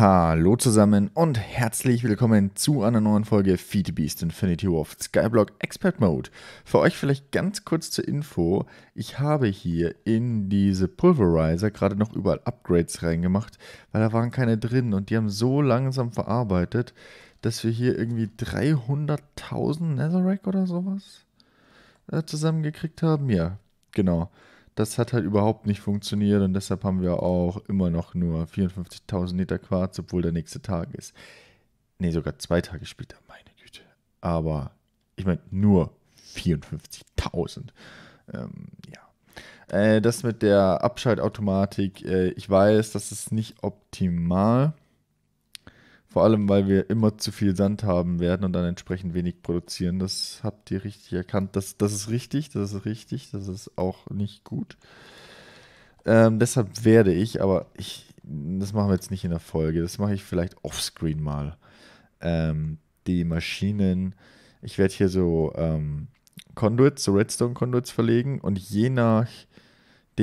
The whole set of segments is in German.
Hallo zusammen und herzlich willkommen zu einer neuen Folge Feed Beast Infinity Wolf Skyblock Expert Mode. Für euch vielleicht ganz kurz zur Info. Ich habe hier in diese Pulverizer gerade noch überall Upgrades reingemacht, weil da waren keine drin und die haben so langsam verarbeitet, dass wir hier irgendwie 300.000 Netherrack oder sowas äh, zusammengekriegt haben. Ja, genau. Das hat halt überhaupt nicht funktioniert und deshalb haben wir auch immer noch nur 54.000 Liter Quarz, obwohl der nächste Tag ist. Nee, sogar zwei Tage später, meine Güte. Aber ich meine, nur 54.000. Ähm, ja. Äh, das mit der Abschaltautomatik, äh, ich weiß, das ist nicht optimal. Vor allem, weil wir immer zu viel Sand haben werden und dann entsprechend wenig produzieren. Das habt ihr richtig erkannt. Das, das ist richtig, das ist richtig, das ist auch nicht gut. Ähm, deshalb werde ich, aber ich, das machen wir jetzt nicht in der Folge, das mache ich vielleicht offscreen mal. Ähm, die Maschinen, ich werde hier so ähm, Conduits, so Redstone-Conduits verlegen und je nach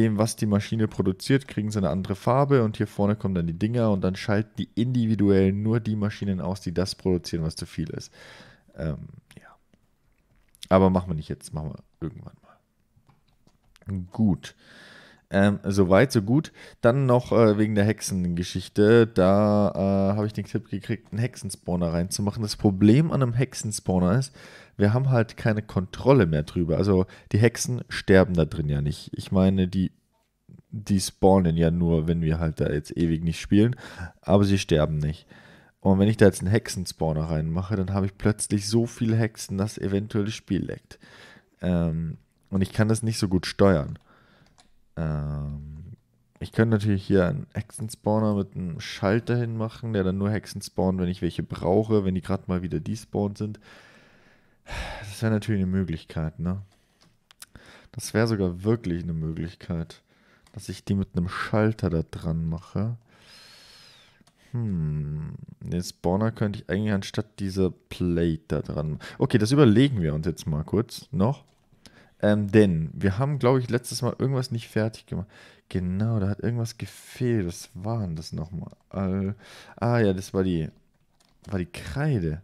dem, was die Maschine produziert, kriegen sie eine andere Farbe und hier vorne kommen dann die Dinger und dann schalten die individuell nur die Maschinen aus, die das produzieren, was zu viel ist. Ähm, ja. Aber machen wir nicht jetzt, machen wir irgendwann mal. Gut. Ähm, Soweit, so gut. Dann noch äh, wegen der Hexengeschichte. Da äh, habe ich den Tipp gekriegt, einen Hexenspawner reinzumachen. Das Problem an einem Hexenspawner ist, wir haben halt keine Kontrolle mehr drüber. Also die Hexen sterben da drin ja nicht. Ich meine, die, die spawnen ja nur, wenn wir halt da jetzt ewig nicht spielen, aber sie sterben nicht. Und wenn ich da jetzt einen Hexenspawner reinmache, dann habe ich plötzlich so viele Hexen, dass eventuell das Spiel leckt. Ähm, und ich kann das nicht so gut steuern. Ähm, ich könnte natürlich hier einen Hexenspawner mit einem Schalter hinmachen, der dann nur Hexen spawnt, wenn ich welche brauche, wenn die gerade mal wieder despawned sind. Das wäre natürlich eine Möglichkeit, ne? Das wäre sogar wirklich eine Möglichkeit, dass ich die mit einem Schalter da dran mache. Hm, den Spawner könnte ich eigentlich anstatt dieser Plate da dran. machen. Okay, das überlegen wir uns jetzt mal kurz noch. Ähm, denn wir haben, glaube ich, letztes Mal irgendwas nicht fertig gemacht. Genau, da hat irgendwas gefehlt. Was war denn das nochmal? Äh, ah ja, das war die, war die Kreide.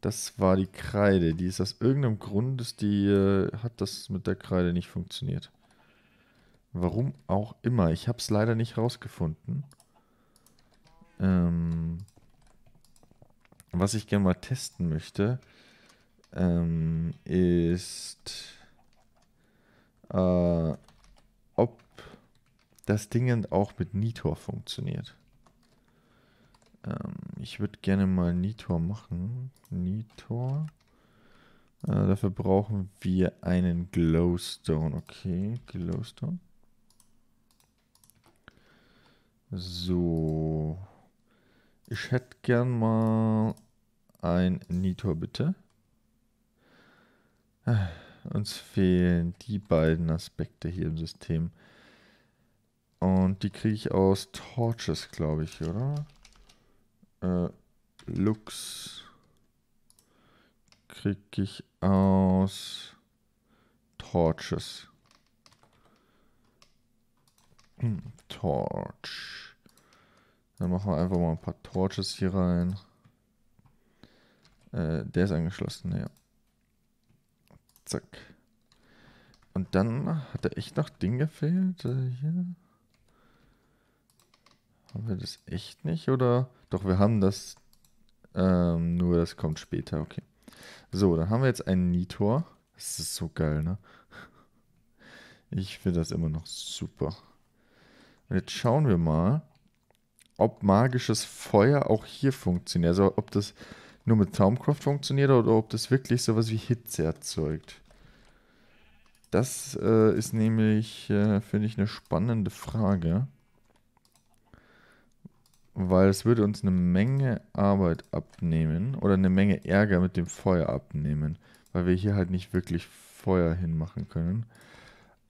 Das war die Kreide. Die ist aus irgendeinem Grund, dass die äh, hat das mit der Kreide nicht funktioniert. Warum auch immer. Ich habe es leider nicht rausgefunden. Ähm, was ich gerne mal testen möchte, ähm, ist, äh, ob das Ding auch mit Nitor funktioniert. Ähm, ich würde gerne mal Nitor machen. Nitor. Äh, dafür brauchen wir einen Glowstone. Okay, Glowstone. So. Ich hätte gern mal ein Nitor, bitte. Äh, uns fehlen die beiden Aspekte hier im System. Und die kriege ich aus Torches, glaube ich, oder? Äh, Lux kriege ich aus Torches. Hm, Torch. Dann machen wir einfach mal ein paar Torches hier rein. Äh, der ist angeschlossen, ja. Zack. Und dann hat er echt noch Ding gefehlt. Äh, hier. Haben wir das echt nicht, oder? Doch, wir haben das. Ähm, nur das kommt später, okay. So, dann haben wir jetzt einen Nitor. Das ist so geil, ne? Ich finde das immer noch super. Und jetzt schauen wir mal, ob magisches Feuer auch hier funktioniert. Also ob das nur mit Taumcraft funktioniert oder ob das wirklich sowas wie Hitze erzeugt. Das äh, ist nämlich, äh, finde ich, eine spannende Frage weil es würde uns eine Menge Arbeit abnehmen oder eine Menge Ärger mit dem Feuer abnehmen, weil wir hier halt nicht wirklich Feuer hinmachen können.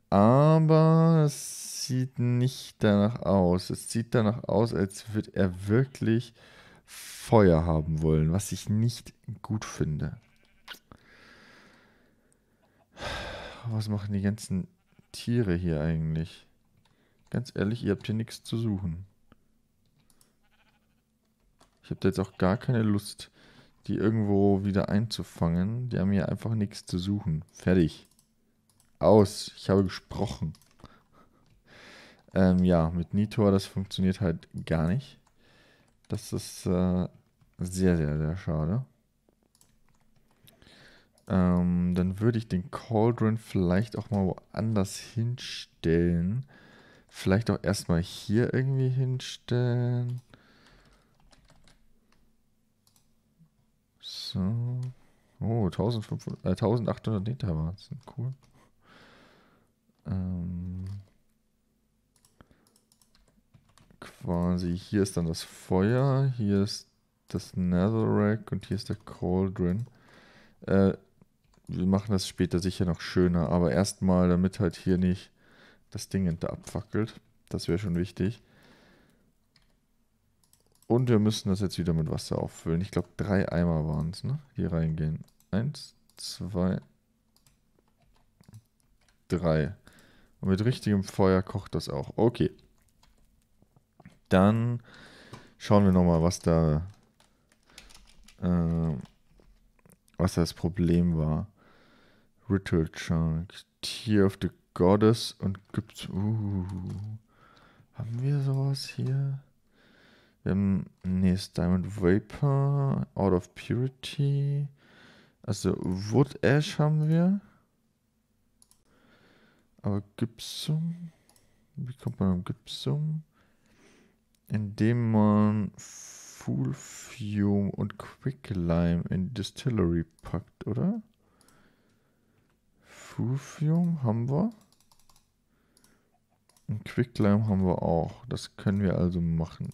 Aber es sieht nicht danach aus. Es sieht danach aus, als würde er wirklich Feuer haben wollen, was ich nicht gut finde. Was machen die ganzen Tiere hier eigentlich? Ganz ehrlich, ihr habt hier nichts zu suchen. Ich habe da jetzt auch gar keine Lust, die irgendwo wieder einzufangen. Die haben hier einfach nichts zu suchen. Fertig. Aus. Ich habe gesprochen. Ähm, ja, mit Nitor, das funktioniert halt gar nicht. Das ist äh, sehr, sehr, sehr schade. Ähm, dann würde ich den Cauldron vielleicht auch mal woanders hinstellen. Vielleicht auch erstmal hier irgendwie hinstellen. So. Oh, 1500, äh, 1800 Meter Warzen. Cool. Ähm. Quasi, hier ist dann das Feuer, hier ist das Netherrack und hier ist der Cauldron. Äh, wir machen das später sicher noch schöner, aber erstmal, damit halt hier nicht das Ding hinter abfackelt. Das wäre schon wichtig. Und wir müssen das jetzt wieder mit Wasser auffüllen. Ich glaube, drei Eimer waren es, ne? Hier reingehen. Eins, zwei, drei. Und mit richtigem Feuer kocht das auch. Okay. Dann schauen wir nochmal, was da, äh, was da das Problem war. Ritual Chunk, Tier of the Goddess und gibt's. Uh, haben wir sowas hier? Wir ähm, haben, nee, Diamond Vapor, Out of Purity. Also Wood Ash haben wir. Aber Gypsum. Wie kommt man am Gypsum? Indem man Full Fume und Quick Lime in Distillery packt, oder? Full Fume haben wir. Und Quick Lime haben wir auch. Das können wir also machen.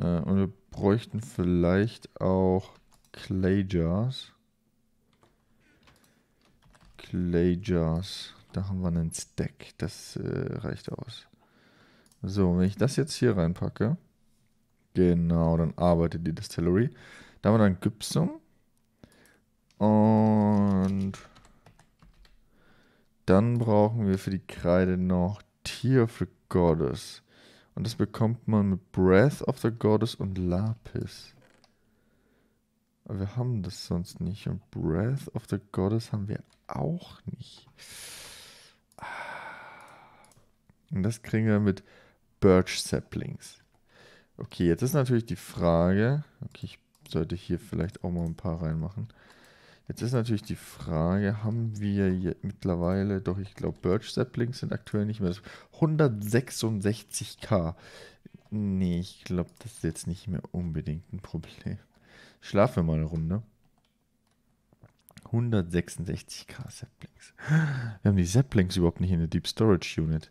Äh, und wir bräuchten vielleicht auch Clay Jars. Clay Jars. Da haben wir einen Stack. Das äh, reicht aus. So, wenn ich das jetzt hier reinpacke. Genau, dann arbeitet die Distillery. Da haben wir dann Gypsum. Und dann brauchen wir für die Kreide noch Tier the Goddess. Und das bekommt man mit Breath of the Goddess und Lapis. Aber wir haben das sonst nicht. Und Breath of the Goddess haben wir auch nicht. Ah. Und das kriegen wir mit Birch Saplings. Okay, jetzt ist natürlich die Frage. Okay, ich sollte hier vielleicht auch mal ein paar reinmachen. Jetzt ist natürlich die Frage, haben wir mittlerweile, doch ich glaube, Birch Saplings sind aktuell nicht mehr. 166k. Nee, ich glaube, das ist jetzt nicht mehr unbedingt ein Problem. Schlafen wir mal eine Runde. 166k Saplings. Wir haben die Saplings überhaupt nicht in der Deep Storage Unit.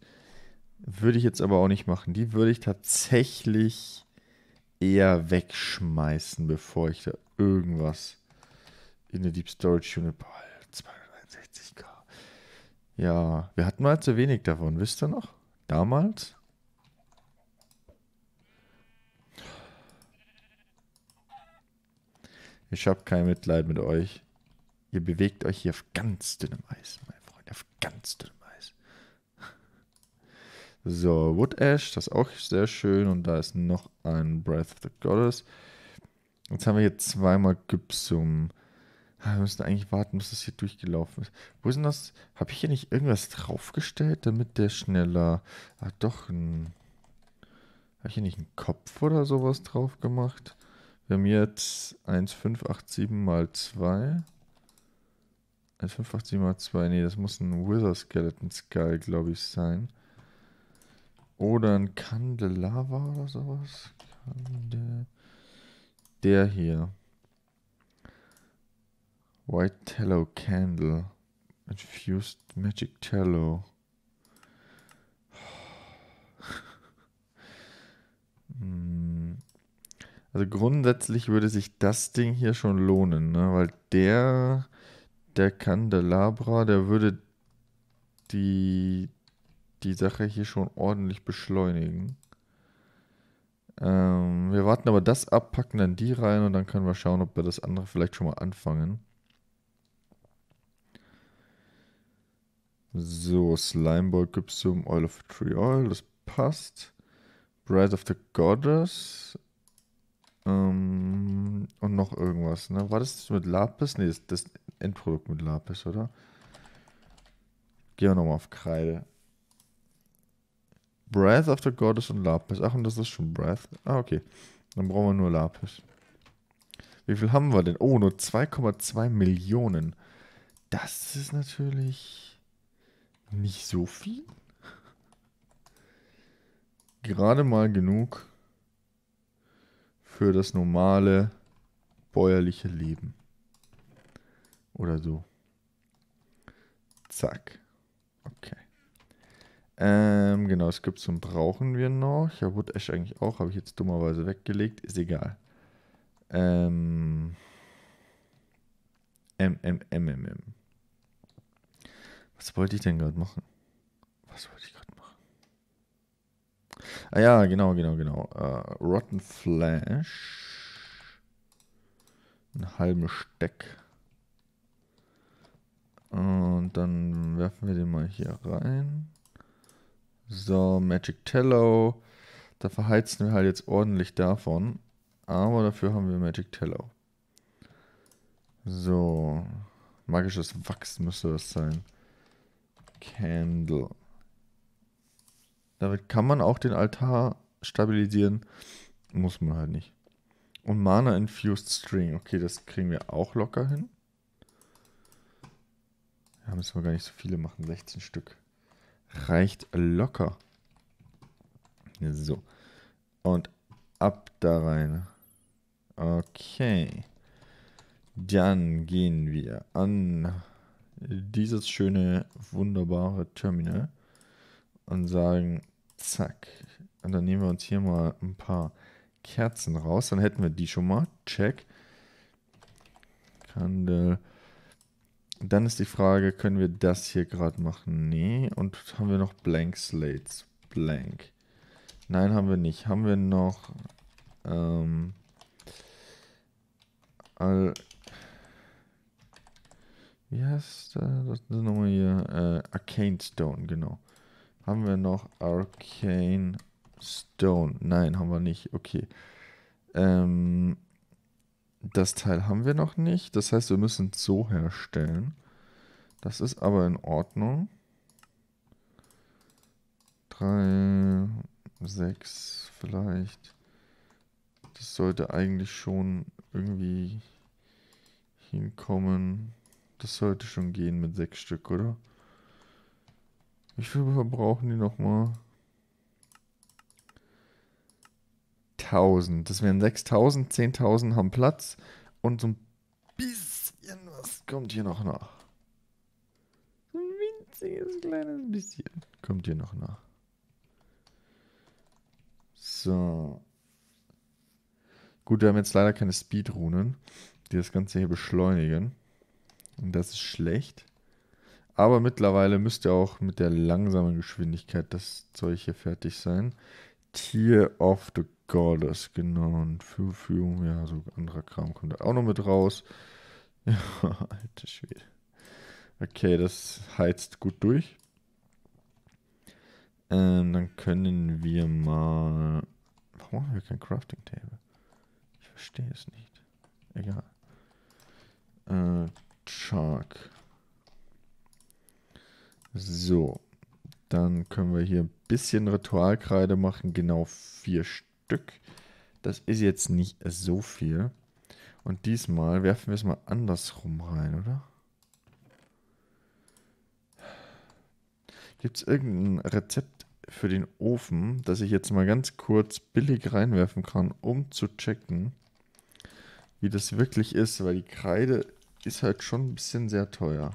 Würde ich jetzt aber auch nicht machen. Die würde ich tatsächlich eher wegschmeißen, bevor ich da irgendwas in der Deep Storage Unit. Boah, 261k. Ja, wir hatten mal zu wenig davon, wisst ihr noch? Damals? Ich habe kein Mitleid mit euch. Ihr bewegt euch hier auf ganz dünnem Eis, mein Freund, auf ganz dünnem Eis. So, Wood Ash, das ist auch sehr schön. Und da ist noch ein Breath of the Goddess. Jetzt haben wir hier zweimal Gypsum. Ah, wir müssen eigentlich warten, bis das hier durchgelaufen ist. Wo ist denn das? Habe ich hier nicht irgendwas draufgestellt, damit der schneller... Ah, doch. Ein... Habe ich hier nicht einen Kopf oder sowas drauf gemacht? Wir haben jetzt 1587 mal 2. 1587 mal 2. Nee, das muss ein Wither Skeleton Skull, glaube ich, sein. Oder ein Candelava oder sowas. Kandel der hier. White Tallow Candle. Infused Magic Tallow. Hm. Also grundsätzlich würde sich das Ding hier schon lohnen, ne? weil der, der Candelabra, der würde die, die Sache hier schon ordentlich beschleunigen. Ähm, wir warten aber das ab, packen dann die rein und dann können wir schauen, ob wir das andere vielleicht schon mal anfangen. So, Slimeball, Gypsum, Oil of Tree Oil, das passt. Bride of the Goddess. Ähm, und noch irgendwas, ne? War das mit Lapis? Ne, das, das Endprodukt mit Lapis, oder? Gehen wir nochmal auf Kreide. Breath of the Goddess und Lapis. Ach, und das ist schon Breath. Ah, okay. Dann brauchen wir nur Lapis. Wie viel haben wir denn? Oh, nur 2,2 Millionen. Das ist natürlich... Nicht so viel? Gerade mal genug für das normale bäuerliche Leben. Oder so. Zack. Okay. Ähm, genau, Skipson brauchen wir noch. Ja, Wood Ash eigentlich auch. Habe ich jetzt dummerweise weggelegt. Ist egal. Ähm. M, M, M, M, M. Was wollte ich denn gerade machen? Was wollte ich gerade machen? Ah ja, genau, genau, genau. Uh, Rotten Flash. Ein halben Steck. Und dann werfen wir den mal hier rein. So, Magic Tello. Da verheizen wir halt jetzt ordentlich davon. Aber dafür haben wir Magic Tello. So. Magisches Wachs müsste das sein. Candle. Damit kann man auch den Altar stabilisieren. Muss man halt nicht. Und Mana Infused String. Okay, das kriegen wir auch locker hin. Da ja, müssen wir gar nicht so viele machen. 16 Stück. Reicht locker. So. Und ab da rein. Okay. Dann gehen wir an dieses schöne, wunderbare Terminal und sagen, zack. Und dann nehmen wir uns hier mal ein paar Kerzen raus. Dann hätten wir die schon mal. Check. Kandel. Dann ist die Frage, können wir das hier gerade machen? Nee. Und haben wir noch Blank Slates? Blank. Nein, haben wir nicht. Haben wir noch ähm, wie heißt äh, das, nochmal hier? Äh, Arcane Stone, genau. Haben wir noch Arcane Stone? Nein, haben wir nicht. Okay. Ähm, das Teil haben wir noch nicht. Das heißt, wir müssen es so herstellen. Das ist aber in Ordnung. 3, 6 vielleicht. Das sollte eigentlich schon irgendwie hinkommen. Das sollte schon gehen mit sechs Stück, oder? Wie viel verbrauchen die nochmal? 1000. Das wären 6000, 10.000 haben Platz und so ein bisschen was kommt hier noch nach. So Ein winziges kleines bisschen kommt hier noch nach. So. Gut, wir haben jetzt leider keine Speedrunen, die das Ganze hier beschleunigen. Und das ist schlecht. Aber mittlerweile müsste auch mit der langsamen Geschwindigkeit das Zeug hier fertig sein. Tier of the Goddess, genau. Und Verfügung, ja, so anderer Kram kommt da auch noch mit raus. Ja, alte Schwede. Okay, das heizt gut durch. Ähm, dann können wir mal. Warum haben wir kein Crafting Table? Ich verstehe es nicht. Egal. Äh, Shark. So, dann können wir hier ein bisschen Ritualkreide machen, genau vier Stück. Das ist jetzt nicht so viel. Und diesmal werfen wir es mal andersrum rein, oder? Gibt es irgendein Rezept für den Ofen, das ich jetzt mal ganz kurz billig reinwerfen kann, um zu checken, wie das wirklich ist? Weil die Kreide ist halt schon ein bisschen sehr teuer.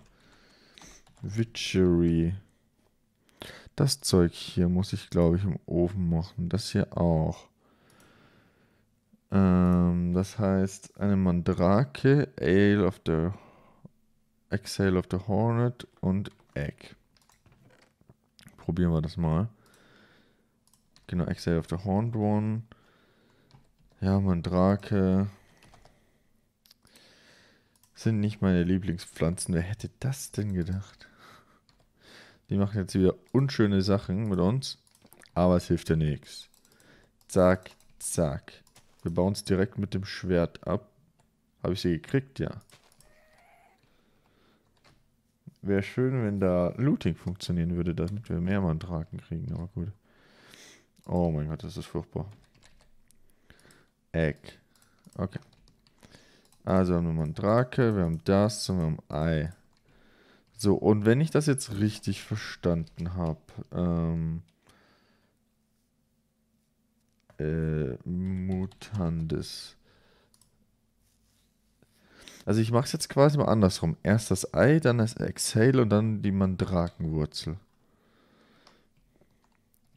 Witchery. Das Zeug hier muss ich, glaube ich, im Ofen machen. Das hier auch. Ähm, das heißt, eine Mandrake, Ale of the... Exhale of the Hornet und Egg. Probieren wir das mal. Genau, Exhale of the Horned One. Ja, Mandrake. Sind nicht meine Lieblingspflanzen. Wer hätte das denn gedacht? Die machen jetzt wieder unschöne Sachen mit uns. Aber es hilft ja nichts. Zack, zack. Wir bauen es direkt mit dem Schwert ab. Habe ich sie gekriegt? Ja. Wäre schön, wenn da Looting funktionieren würde, damit wir mehr Mandraken kriegen. Aber gut. Oh mein Gott, das ist furchtbar. Egg. Okay. Also haben wir mal einen Drake, wir haben das und wir haben Ei. So, und wenn ich das jetzt richtig verstanden habe, ähm, äh, Mutandes. Also ich mache es jetzt quasi mal andersrum. Erst das Ei, dann das Exhale und dann die Mandrakenwurzel.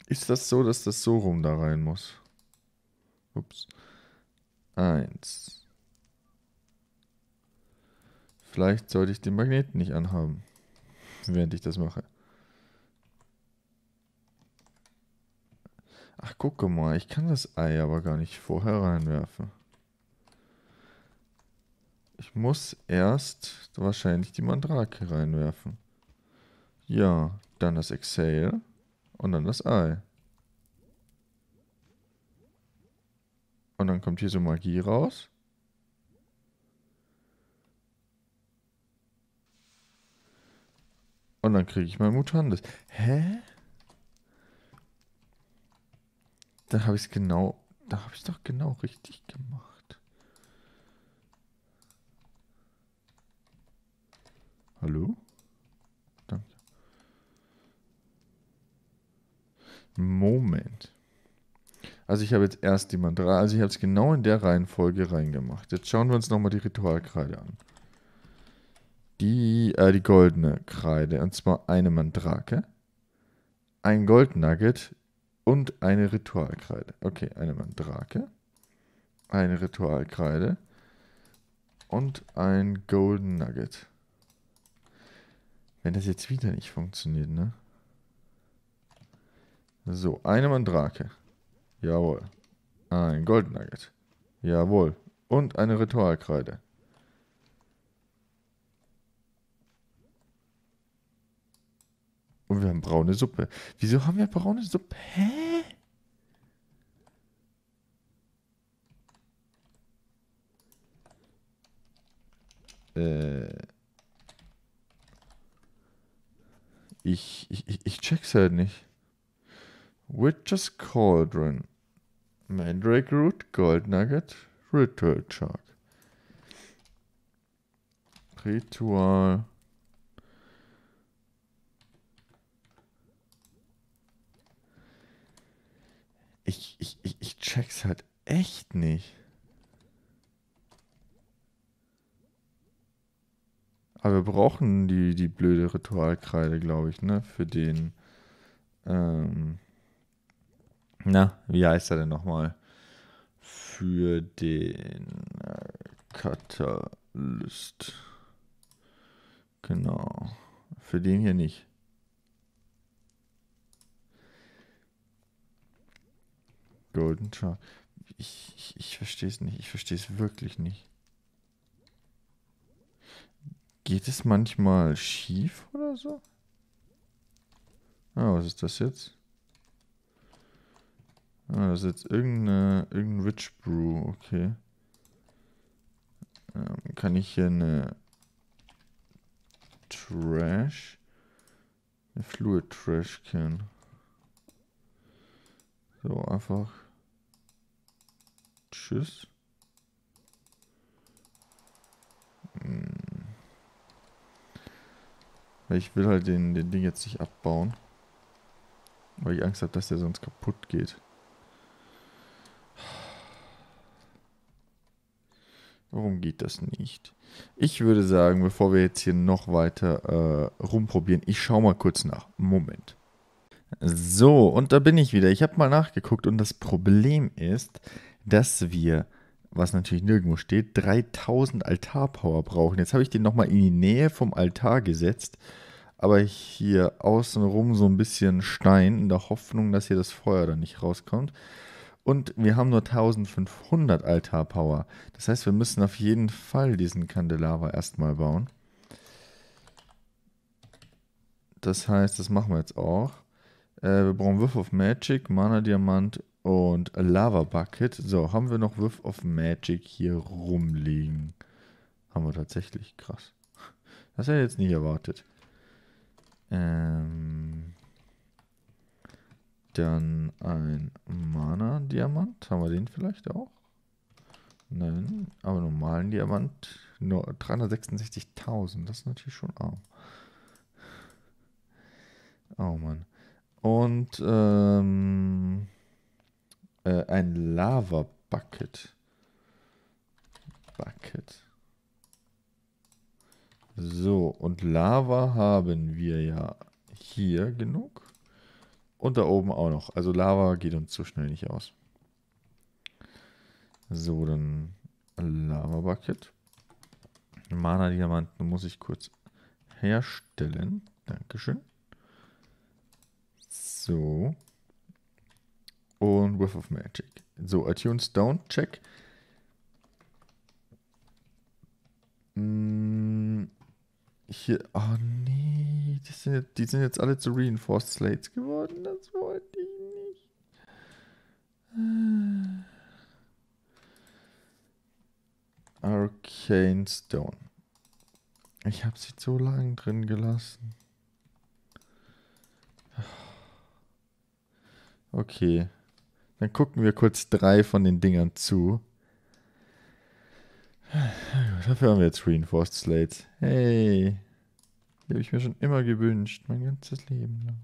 Ist das so, dass das so rum da rein muss? Ups. Eins. Vielleicht sollte ich den Magneten nicht anhaben, während ich das mache. Ach, guck mal, ich kann das Ei aber gar nicht vorher reinwerfen. Ich muss erst wahrscheinlich die Mandrake reinwerfen. Ja, dann das Exhale und dann das Ei. Und dann kommt hier so Magie raus. Und dann kriege ich mein Mutantes. Hä? Da habe ich es genau. Da habe ich doch genau richtig gemacht. Hallo? Danke. Moment. Also ich habe jetzt erst die Mandra, also ich habe es genau in der Reihenfolge reingemacht. Jetzt schauen wir uns nochmal die Ritualkreide an die, äh, die goldene Kreide. Und zwar eine Mandrake, ein Goldnugget und eine Ritualkreide. Okay, eine Mandrake, eine Ritualkreide und ein Golden Nugget. Wenn das jetzt wieder nicht funktioniert, ne? So, eine Mandrake. Jawohl. Ein Goldnugget. Jawohl. Und eine Ritualkreide. Und wir haben braune Suppe. Wieso haben wir braune Suppe? Hä? Äh. Ich, ich, ich check's halt nicht. Witch's Cauldron. Mandrake Root, Gold Nugget, Ritual Shark. Ritual. ich, ich, ich, ich check's halt echt nicht. Aber wir brauchen die, die blöde Ritualkreide, glaube ich, ne? Für den. Ähm, na, wie heißt er denn nochmal? Für den Katalyst. Äh, genau. Für den hier nicht. Golden Child. Ich, ich, ich verstehe es nicht. Ich verstehe es wirklich nicht. Geht es manchmal schief oder so? Ah, was ist das jetzt? Ah, das ist jetzt irgendeine, irgendein Witch Brew, okay. Ähm, kann ich hier eine Trash, eine Fluid Trash kennen. So, einfach Tschüss. Hm. Weil ich will halt den, den Ding jetzt nicht abbauen. Weil ich Angst habe, dass der sonst kaputt geht. Warum geht das nicht? Ich würde sagen, bevor wir jetzt hier noch weiter äh, rumprobieren, ich schaue mal kurz nach. Moment. So, und da bin ich wieder. Ich habe mal nachgeguckt und das Problem ist, dass wir, was natürlich nirgendwo steht, 3000 Altarpower brauchen. Jetzt habe ich den nochmal in die Nähe vom Altar gesetzt, aber hier außenrum so ein bisschen Stein, in der Hoffnung, dass hier das Feuer dann nicht rauskommt. Und wir haben nur 1500 Altarpower. Das heißt, wir müssen auf jeden Fall diesen Kandelaber erstmal bauen. Das heißt, das machen wir jetzt auch. Äh, wir brauchen Würfel of Magic, Mana Diamant und Lava Bucket. So, haben wir noch Whiff of Magic hier rumliegen? Haben wir tatsächlich. Krass. Das hätte ich jetzt nicht erwartet. Ähm, dann ein Mana-Diamant. Haben wir den vielleicht auch? Nein, aber normalen Diamant. Nur 366.000. Das ist natürlich schon arm. Oh Mann. Und ähm, äh, ein Lava-Bucket. Bucket. So, und Lava haben wir ja hier genug. Und da oben auch noch. Also Lava geht uns zu schnell nicht aus. So, dann Lava Bucket. Mana-Diamanten muss ich kurz herstellen. Dankeschön. So und Whiff of Magic. So, iTunes Stone, check. Hm, hier, oh nee, die sind, jetzt, die sind jetzt alle zu Reinforced Slates geworden, das wollte ich nicht. Ah. Arcane Stone. Ich habe sie so lange drin gelassen. Okay. Dann gucken wir kurz drei von den Dingern zu. Dafür haben wir jetzt Reinforced Slates. Hey. Die habe ich mir schon immer gewünscht, mein ganzes Leben lang.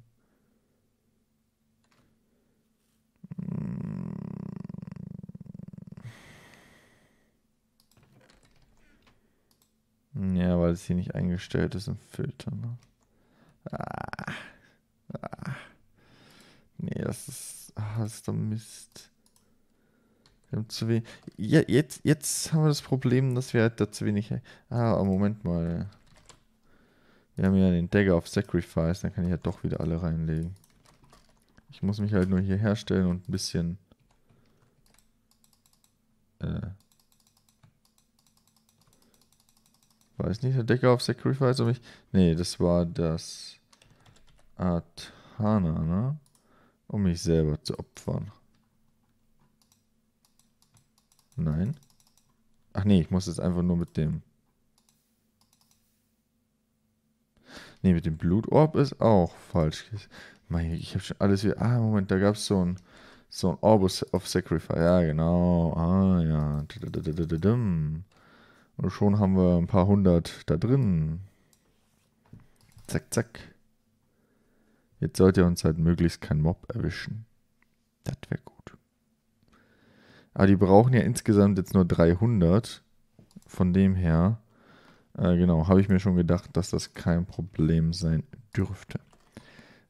Hm. Ja, weil es hier nicht eingestellt ist im Filter. Ne? Ah. hast du Mist. Wir haben zu wenig. Ja, jetzt, jetzt haben wir das Problem, dass wir halt da zu wenig. Ah, oh, Moment mal. Wir haben ja den Dagger of Sacrifice, dann kann ich ja halt doch wieder alle reinlegen. Ich muss mich halt nur hier herstellen und ein bisschen. Äh. Weiß nicht, der Dagger of Sacrifice ob ich. Nee, das war das. Art Hana, ne? um mich selber zu opfern. Nein. Ach nee, ich muss jetzt einfach nur mit dem... Nee, mit dem Blutorb ist auch falsch. Meine, ich habe schon alles wieder... Ah, Moment, da gab es so ein... So ein Orbus of Sacrifice. Ja, genau. Ah, ja. Und schon haben wir ein paar hundert da drin. Zack, zack. Jetzt sollte uns halt möglichst kein Mob erwischen. Das wäre gut. Aber die brauchen ja insgesamt jetzt nur 300. Von dem her, äh, genau, habe ich mir schon gedacht, dass das kein Problem sein dürfte.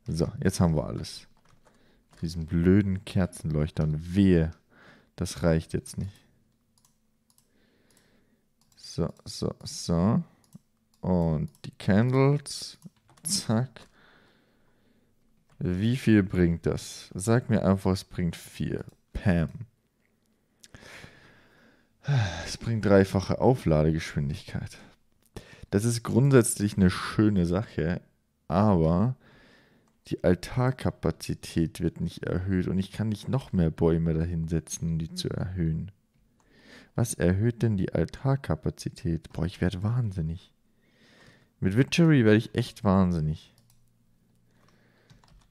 So, jetzt haben wir alles. Diesen blöden Kerzenleuchtern. Wehe, das reicht jetzt nicht. So, so, so. Und die Candles. Zack. Wie viel bringt das? Sag mir einfach, es bringt 4. Pam. Es bringt dreifache Aufladegeschwindigkeit. Das ist grundsätzlich eine schöne Sache, aber die Altarkapazität wird nicht erhöht und ich kann nicht noch mehr Bäume dahinsetzen, um die zu erhöhen. Was erhöht denn die Altarkapazität? Boah, ich werde wahnsinnig. Mit Witchery werde ich echt wahnsinnig.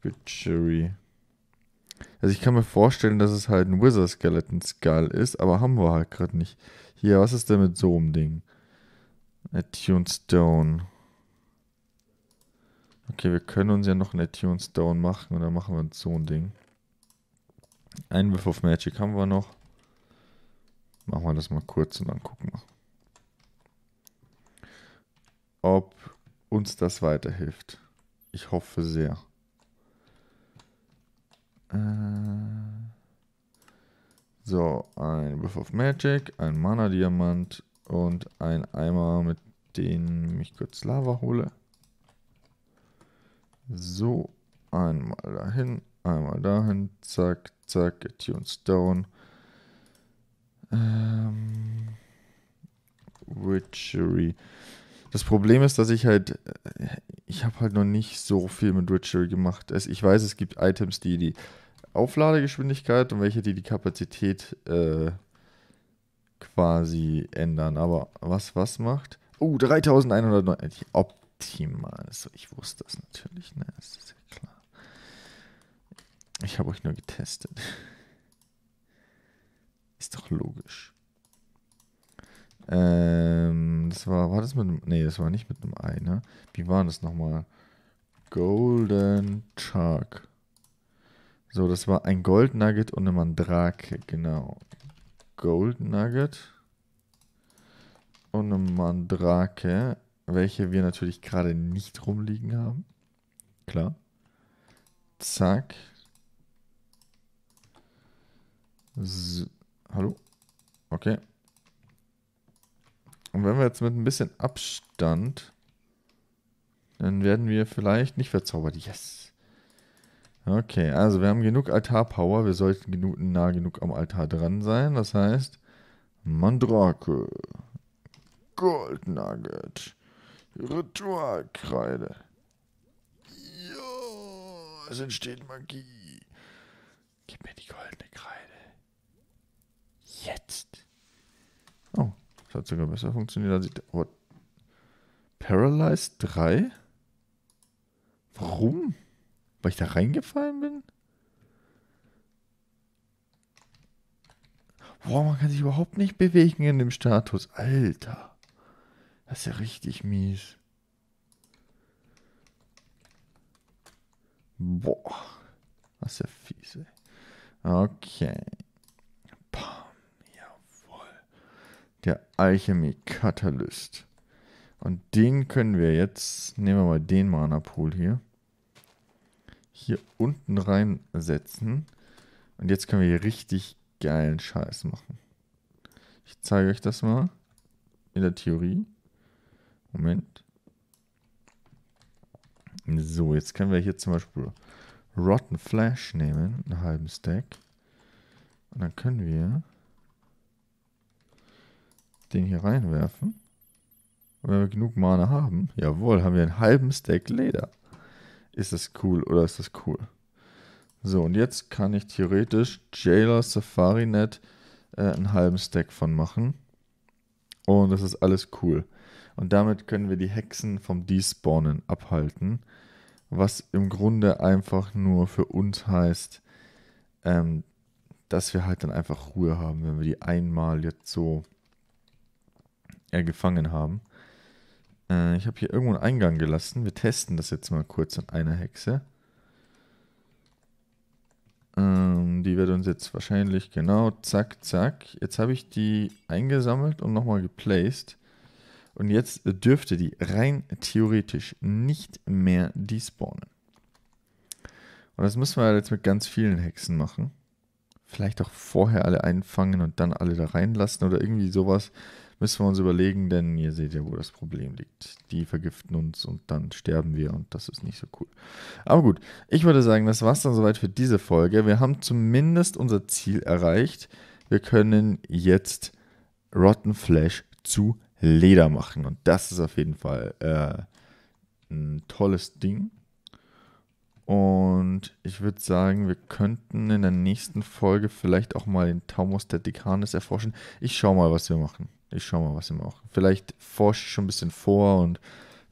Witchery. Also ich kann mir vorstellen, dass es halt ein Wizard Skeleton Skull ist, aber haben wir halt gerade nicht. Hier, was ist denn mit so einem Ding? Attune Stone. Okay, wir können uns ja noch einen Attune Stone machen und dann machen wir so ein Ding. Einwurf of Magic haben wir noch. Machen wir das mal kurz und dann gucken wir. Ob uns das weiterhilft. Ich hoffe sehr. Äh, so, ein Wurf of Magic, ein Mana-Diamant und ein Eimer, mit dem ich kurz Lava hole. So, einmal dahin, einmal dahin, zack, zack, Attune Stone. Ähm, Witchery. Das Problem ist, dass ich halt, äh, ich habe halt noch nicht so viel mit Witchery gemacht. Ich weiß, es gibt Items, die die Aufladegeschwindigkeit und welche, die die Kapazität äh, quasi ändern. Aber was was macht? Oh, 3190. Äh, Optimal. Ich wusste das natürlich. Ne? Das ist ja klar. Ich habe euch nur getestet. Ist doch logisch. Ähm, das war, war das mit einem, nee, das war nicht mit einem Ei, ne? Wie war das nochmal? Golden Shark. So, das war ein Gold Nugget und eine Mandrake, genau. Gold Nugget und eine Mandrake, welche wir natürlich gerade nicht rumliegen haben. Klar. Zack. So. Hallo? Okay. Und wenn wir jetzt mit ein bisschen Abstand, dann werden wir vielleicht nicht verzaubert. Yes. Okay, also wir haben genug Altarpower. Wir sollten genug, nah genug am Altar dran sein. Das heißt, Mandrake, Goldnugget, Ritualkreide. Ja, es entsteht Magie. Gib mir die goldene Kreide. Jetzt. Oh, das hat sogar besser funktioniert als ich. What? Paralyzed 3? Warum? Weil ich da reingefallen bin? Boah, man kann sich überhaupt nicht bewegen in dem Status. Alter. Das ist ja richtig mies. Boah. Das ist ja fies, ey. Okay. Bam. Jawohl. Der Alchemie-Katalyst. Und den können wir jetzt... Nehmen wir mal den Mana-Pool hier hier unten reinsetzen. Und jetzt können wir hier richtig geilen Scheiß machen. Ich zeige euch das mal in der Theorie. Moment. So, jetzt können wir hier zum Beispiel Rotten Flash nehmen, einen halben Stack. Und dann können wir den hier reinwerfen. Und wenn wir genug Mana haben, jawohl, haben wir einen halben Stack Leder ist das cool oder ist das cool? So, und jetzt kann ich theoretisch Jailer SafariNet äh, einen halben Stack von machen. Und das ist alles cool. Und damit können wir die Hexen vom Despawnen abhalten. Was im Grunde einfach nur für uns heißt, ähm, dass wir halt dann einfach Ruhe haben, wenn wir die einmal jetzt so äh, gefangen haben. Äh, ich habe hier irgendwo einen Eingang gelassen. Wir testen das jetzt mal kurz an einer Hexe. Ähm, die wird uns jetzt wahrscheinlich genau, zack, zack. Jetzt habe ich die eingesammelt und nochmal geplaced. Und jetzt dürfte die rein theoretisch nicht mehr despawnen. Und das müssen wir halt jetzt mit ganz vielen Hexen machen. Vielleicht auch vorher alle einfangen und dann alle da reinlassen oder irgendwie sowas. Müssen wir uns überlegen, denn ihr seht ja, wo das Problem liegt. Die vergiften uns und dann sterben wir und das ist nicht so cool. Aber gut, ich würde sagen, das war's dann soweit für diese Folge. Wir haben zumindest unser Ziel erreicht. Wir können jetzt Rotten Flash zu Leder machen und das ist auf jeden Fall äh, ein tolles Ding. Und ich würde sagen, wir könnten in der nächsten Folge vielleicht auch mal den Taumus der Dekanis erforschen. Ich schau mal, was wir machen. Ich schau mal, was wir machen. Vielleicht forsche ich schon ein bisschen vor und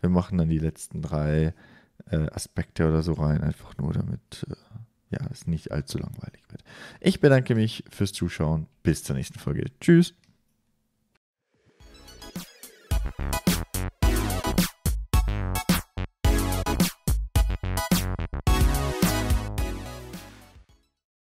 wir machen dann die letzten drei äh, Aspekte oder so rein, einfach nur damit äh, ja, es nicht allzu langweilig wird. Ich bedanke mich fürs Zuschauen. Bis zur nächsten Folge. Tschüss.